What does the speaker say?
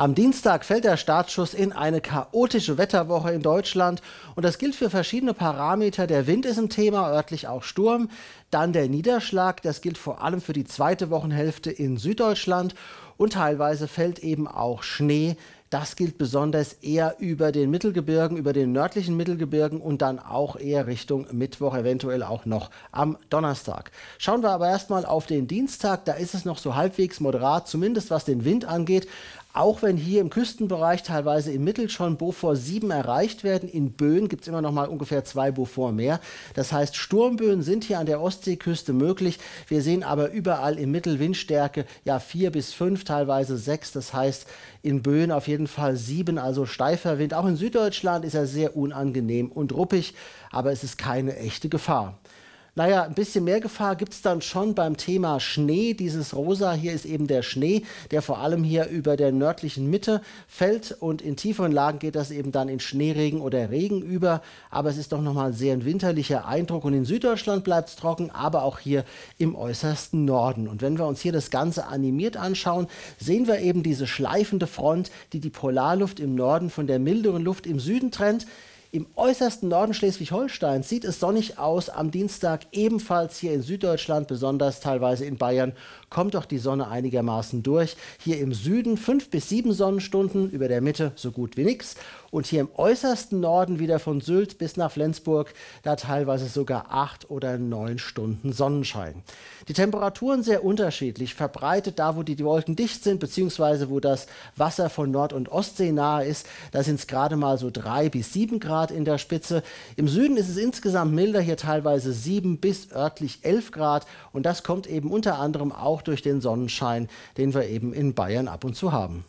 Am Dienstag fällt der Startschuss in eine chaotische Wetterwoche in Deutschland und das gilt für verschiedene Parameter. Der Wind ist ein Thema, örtlich auch Sturm. Dann der Niederschlag, das gilt vor allem für die zweite Wochenhälfte in Süddeutschland und teilweise fällt eben auch Schnee. Das gilt besonders eher über den Mittelgebirgen, über den nördlichen Mittelgebirgen und dann auch eher Richtung Mittwoch, eventuell auch noch am Donnerstag. Schauen wir aber erstmal auf den Dienstag. Da ist es noch so halbwegs moderat, zumindest was den Wind angeht. Auch wenn hier im Küstenbereich teilweise im Mittel schon Beaufort 7 erreicht werden, in Böen gibt es immer noch mal ungefähr zwei Beaufort mehr. Das heißt, Sturmböen sind hier an der Ostseeküste möglich. Wir sehen aber überall im Mittel Windstärke ja 4 bis 5, teilweise 6. Das heißt, in Böen auf jeden Fall 7, also steifer Wind. Auch in Süddeutschland ist er sehr unangenehm und ruppig, aber es ist keine echte Gefahr naja, ein bisschen mehr Gefahr gibt es dann schon beim Thema Schnee. Dieses Rosa hier ist eben der Schnee, der vor allem hier über der nördlichen Mitte fällt. Und in tieferen Lagen geht das eben dann in Schneeregen oder Regen über. Aber es ist doch nochmal sehr ein winterlicher Eindruck. Und in Süddeutschland bleibt es trocken, aber auch hier im äußersten Norden. Und wenn wir uns hier das Ganze animiert anschauen, sehen wir eben diese schleifende Front, die die Polarluft im Norden von der milderen Luft im Süden trennt. Im äußersten Norden Schleswig-Holsteins sieht es sonnig aus. Am Dienstag ebenfalls hier in Süddeutschland, besonders teilweise in Bayern, kommt doch die Sonne einigermaßen durch. Hier im Süden fünf bis sieben Sonnenstunden, über der Mitte so gut wie nichts. Und hier im äußersten Norden wieder von Sylt bis nach Flensburg, da teilweise sogar acht oder neun Stunden Sonnenschein. Die Temperaturen sehr unterschiedlich, verbreitet da, wo die, Wolken dicht sind, beziehungsweise wo das Wasser von Nord- und Ostsee nahe ist. Da sind es gerade mal so drei bis sieben Grad. Grad in der Spitze. Im Süden ist es insgesamt milder, hier teilweise 7 bis örtlich 11 Grad. Und das kommt eben unter anderem auch durch den Sonnenschein, den wir eben in Bayern ab und zu haben.